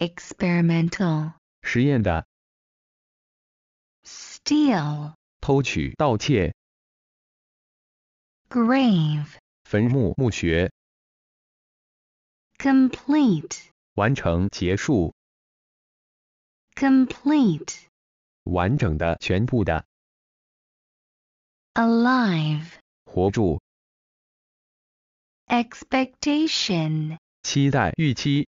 experimental 实验的 steal 偷取、盗窃 grave 坟墓、墓穴 complete complete alive expectation 期待、预期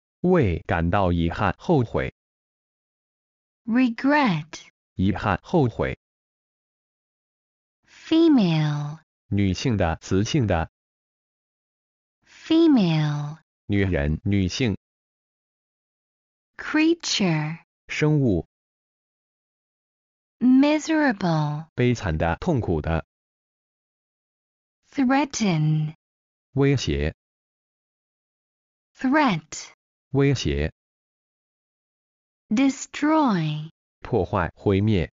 为感到遗憾、后悔。regret 遗憾、后悔。female 女性的、雌性的。female 女人、女性。creature 生物。miserable 悲惨的、痛苦的。threaten 威胁。threat 威胁,威胁；destroy，破坏、毁灭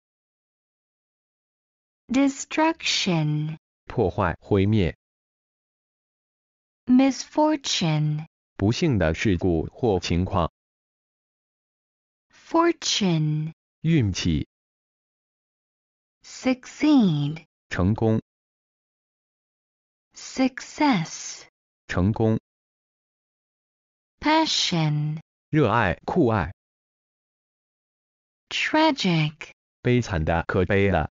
；destruction，破坏、毁灭；misfortune，不幸的事故或情况；fortune，运气；succeed，成功；success，成功。Passion，热爱，酷爱。Tragic，悲惨的，可悲的。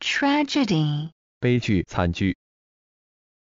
Tragedy，悲剧，惨剧。